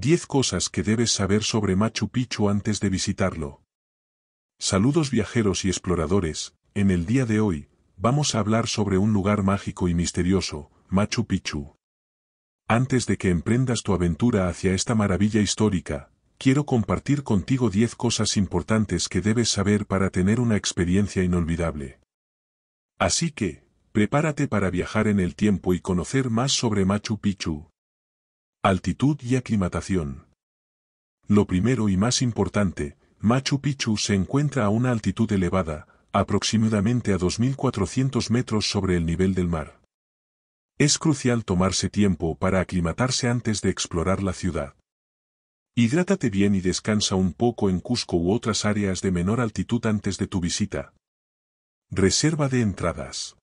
10 cosas que debes saber sobre Machu Picchu antes de visitarlo. Saludos viajeros y exploradores, en el día de hoy, vamos a hablar sobre un lugar mágico y misterioso, Machu Picchu. Antes de que emprendas tu aventura hacia esta maravilla histórica, quiero compartir contigo 10 cosas importantes que debes saber para tener una experiencia inolvidable. Así que, prepárate para viajar en el tiempo y conocer más sobre Machu Picchu, Altitud y aclimatación. Lo primero y más importante, Machu Picchu se encuentra a una altitud elevada, aproximadamente a 2.400 metros sobre el nivel del mar. Es crucial tomarse tiempo para aclimatarse antes de explorar la ciudad. Hidrátate bien y descansa un poco en Cusco u otras áreas de menor altitud antes de tu visita. Reserva de entradas.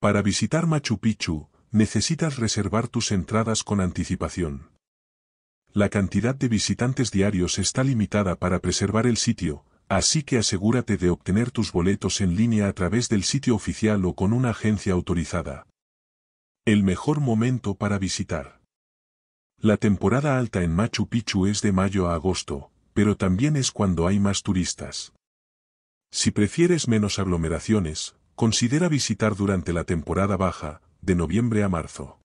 Para visitar Machu Picchu, necesitas reservar tus entradas con anticipación. La cantidad de visitantes diarios está limitada para preservar el sitio, así que asegúrate de obtener tus boletos en línea a través del sitio oficial o con una agencia autorizada. El mejor momento para visitar. La temporada alta en Machu Picchu es de mayo a agosto, pero también es cuando hay más turistas. Si prefieres menos aglomeraciones, considera visitar durante la temporada baja, de noviembre a marzo.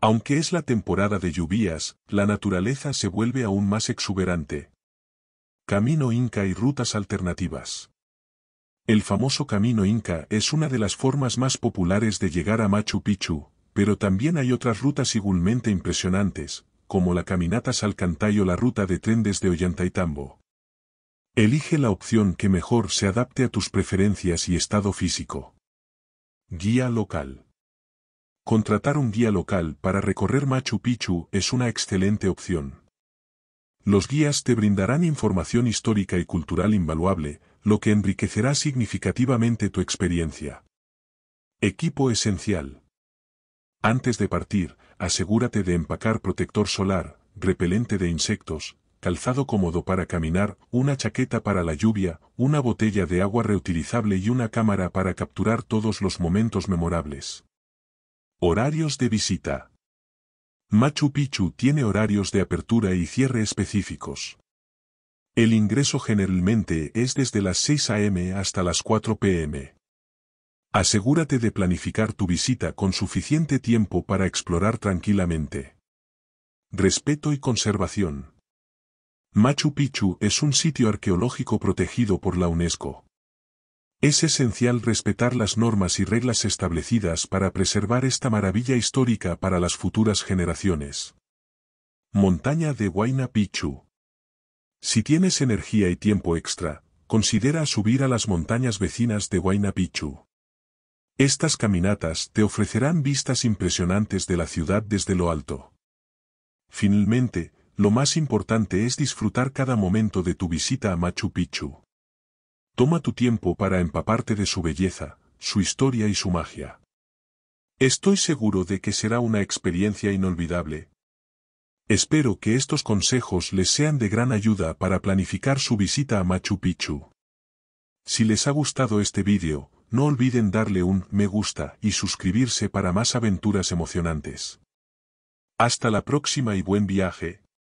Aunque es la temporada de lluvias, la naturaleza se vuelve aún más exuberante. Camino Inca y rutas alternativas. El famoso Camino Inca es una de las formas más populares de llegar a Machu Picchu, pero también hay otras rutas igualmente impresionantes, como la Caminata Salcantay o la ruta de tren desde Ollantaytambo. Elige la opción que mejor se adapte a tus preferencias y estado físico. Guía local. Contratar un guía local para recorrer Machu Picchu es una excelente opción. Los guías te brindarán información histórica y cultural invaluable, lo que enriquecerá significativamente tu experiencia. Equipo esencial. Antes de partir, asegúrate de empacar protector solar, repelente de insectos, calzado cómodo para caminar, una chaqueta para la lluvia, una botella de agua reutilizable y una cámara para capturar todos los momentos memorables. Horarios de visita. Machu Picchu tiene horarios de apertura y cierre específicos. El ingreso generalmente es desde las 6 a.m. hasta las 4 p.m. Asegúrate de planificar tu visita con suficiente tiempo para explorar tranquilamente. Respeto y conservación. Machu Picchu es un sitio arqueológico protegido por la UNESCO. Es esencial respetar las normas y reglas establecidas para preservar esta maravilla histórica para las futuras generaciones. Montaña de Huayna Picchu. Si tienes energía y tiempo extra, considera subir a las montañas vecinas de Huayna Picchu. Estas caminatas te ofrecerán vistas impresionantes de la ciudad desde lo alto. Finalmente, lo más importante es disfrutar cada momento de tu visita a Machu Picchu. Toma tu tiempo para empaparte de su belleza, su historia y su magia. Estoy seguro de que será una experiencia inolvidable. Espero que estos consejos les sean de gran ayuda para planificar su visita a Machu Picchu. Si les ha gustado este vídeo, no olviden darle un me gusta y suscribirse para más aventuras emocionantes. Hasta la próxima y buen viaje.